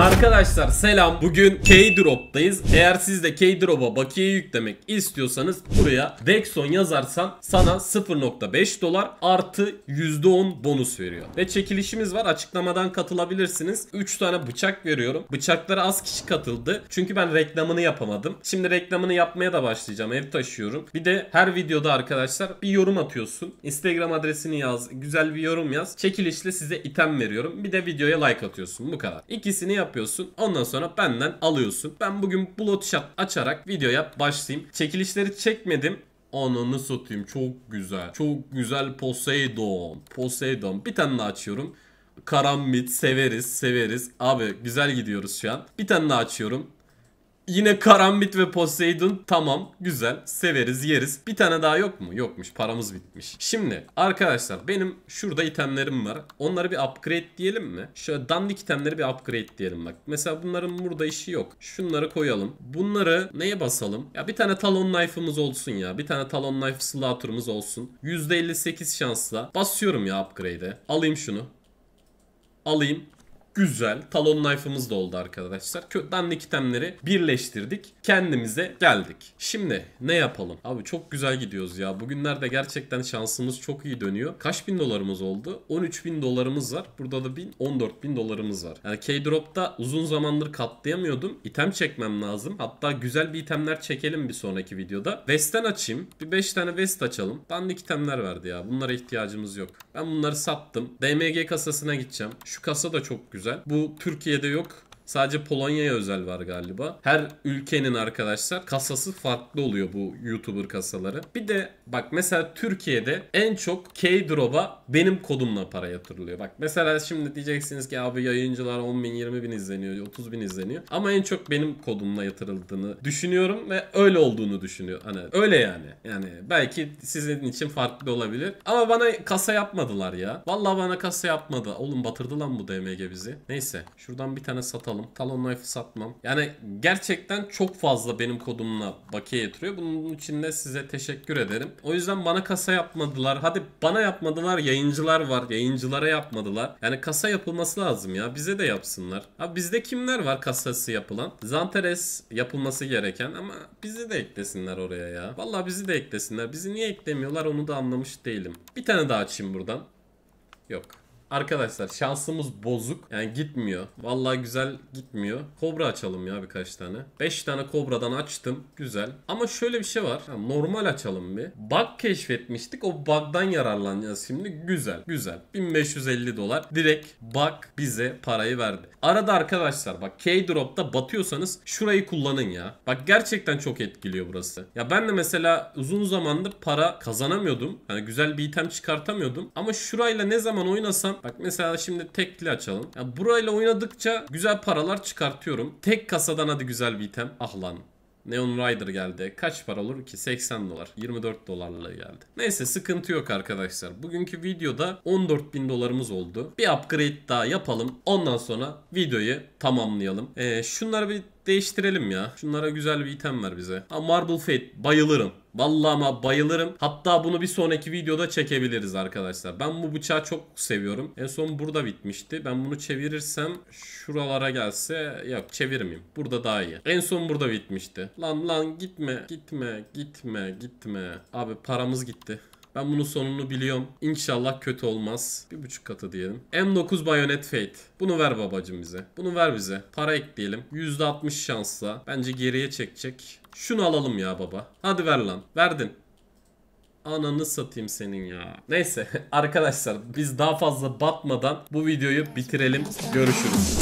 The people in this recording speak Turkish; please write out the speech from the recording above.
Arkadaşlar selam. Bugün K-Drop'tayız. Eğer siz de K-Drop'a bakiye yüklemek istiyorsanız buraya Dexon yazarsan sana 0.5 dolar artı %10 bonus veriyor. Ve çekilişimiz var. Açıklamadan katılabilirsiniz. 3 tane bıçak veriyorum. Bıçaklara az kişi katıldı. Çünkü ben reklamını yapamadım. Şimdi reklamını yapmaya da başlayacağım. Ev taşıyorum. Bir de her videoda arkadaşlar bir yorum atıyorsun. Instagram adresini yaz. Güzel bir yorum yaz. Çekilişle size item veriyorum. Bir de videoya like atıyorsun. Bu kadar. İkisini yap yapıyorsun. Ondan sonra benden alıyorsun. Ben bugün Bloodshot açarak videoya başlayayım. Çekilişleri çekmedim. Ananı satayım çok güzel. Çok güzel Poseidon. Poseidon. Bir tane daha açıyorum. Karambit severiz severiz. Abi güzel gidiyoruz şu an. Bir tane daha açıyorum. Yine Karambit ve Poseidon. Tamam güzel severiz yeriz. Bir tane daha yok mu? Yokmuş paramız bitmiş. Şimdi arkadaşlar benim şurada itemlerim var. Onları bir upgrade diyelim mi? Şöyle dandik itemleri bir upgrade diyelim bak. Mesela bunların burada işi yok. Şunları koyalım. Bunları neye basalım? Ya bir tane talon knife'ımız olsun ya. Bir tane talon knife slaughter'ımız olsun. %58 şansla basıyorum ya upgrade'e. Alayım şunu. Alayım. Güzel. Talon knife'ımız da oldu arkadaşlar. Dandik itemleri birleştirdik. Kendimize geldik. Şimdi ne yapalım? Abi çok güzel gidiyoruz ya. Bugünlerde gerçekten şansımız çok iyi dönüyor. Kaç bin dolarımız oldu? 13 bin dolarımız var. Burada da bin, 14 bin dolarımız var. Yani K-Drop'ta uzun zamandır katlayamıyordum. İtem çekmem lazım. Hatta güzel bir itemler çekelim bir sonraki videoda. West'ten açayım. Bir 5 tane vest açalım. Dandik itemler verdi ya. Bunlara ihtiyacımız yok. Ben bunları sattım. DMG kasasına gideceğim. Şu kasa da çok güzel güzel. Bu Türkiye'de yok. Sadece Polonya'ya özel var galiba. Her ülkenin arkadaşlar kasası farklı oluyor bu YouTuber kasaları. Bir de bak mesela Türkiye'de en çok K-Drop'a benim kodumla para yatırılıyor. Bak mesela şimdi diyeceksiniz ki abi yayıncılar 10 bin 20 bin izleniyor 30 bin izleniyor. Ama en çok benim kodumla yatırıldığını düşünüyorum ve öyle olduğunu düşünüyorum. Hani öyle yani. Yani belki sizin için farklı olabilir. Ama bana kasa yapmadılar ya. Vallahi bana kasa yapmadı. Oğlum batırdı lan bu DMG bizi. Neyse şuradan bir tane satalım satmam. Talon Knife'ı satmam. Yani gerçekten çok fazla benim kodumla bakiye yatırıyor. Bunun için de size teşekkür ederim. O yüzden bana kasa yapmadılar. Hadi bana yapmadılar. Yayıncılar var. Yayıncılara yapmadılar. Yani kasa yapılması lazım ya. Bize de yapsınlar. Abi bizde kimler var kasası yapılan? Zanteres yapılması gereken ama bizi de eklesinler oraya ya. Vallahi bizi de eklesinler. Bizi niye eklemiyorlar onu da anlamış değilim. Bir tane daha açayım buradan. Yok. Arkadaşlar şansımız bozuk. Yani gitmiyor. Vallahi güzel gitmiyor. Kobra açalım ya birkaç tane. 5 tane kobradan açtım. Güzel. Ama şöyle bir şey var. Yani normal açalım bir. Bug keşfetmiştik. O bug'dan yararlanacağız şimdi. Güzel. Güzel. 1550 dolar. Direkt bug bize parayı verdi. Arada arkadaşlar bak K-Drop'ta batıyorsanız şurayı kullanın ya. Bak gerçekten çok etkiliyor burası. Ya ben de mesela uzun zamandır para kazanamıyordum. Yani güzel bir item çıkartamıyordum. Ama şurayla ne zaman oynasam Bak mesela şimdi tekli açalım. Ya yani burayla oynadıkça güzel paralar çıkartıyorum. Tek kasadan hadi güzel bir item. Ah lan. Neon Rider geldi. Kaç para olur ki? 80 dolar. 24 dolarla geldi. Neyse sıkıntı yok arkadaşlar. Bugünkü videoda 14 bin dolarımız oldu. Bir upgrade daha yapalım. Ondan sonra videoyu tamamlayalım. Ee, şunları bir değiştirelim ya. Şunlara güzel bir item ver bize. Ha Marble Fate bayılırım. Vallahi ama bayılırım. Hatta bunu bir sonraki videoda çekebiliriz arkadaşlar. Ben bu bıçağı çok seviyorum. En son burada bitmişti. Ben bunu çevirirsem şuralara gelse yok çevirmeyeyim. Burada daha iyi. En son burada bitmişti. Lan lan gitme gitme gitme gitme. Abi paramız gitti. Ben bunun sonunu biliyorum. İnşallah kötü olmaz. Bir buçuk katı diyelim. M9 Bayonet Fate. Bunu ver babacım bize. Bunu ver bize. Para ekleyelim. %60 şansla. Bence geriye çekecek. Şunu alalım ya baba. Hadi ver lan. Verdin. Ananı satayım senin ya. Neyse arkadaşlar biz daha fazla batmadan bu videoyu bitirelim. Görüşürüz.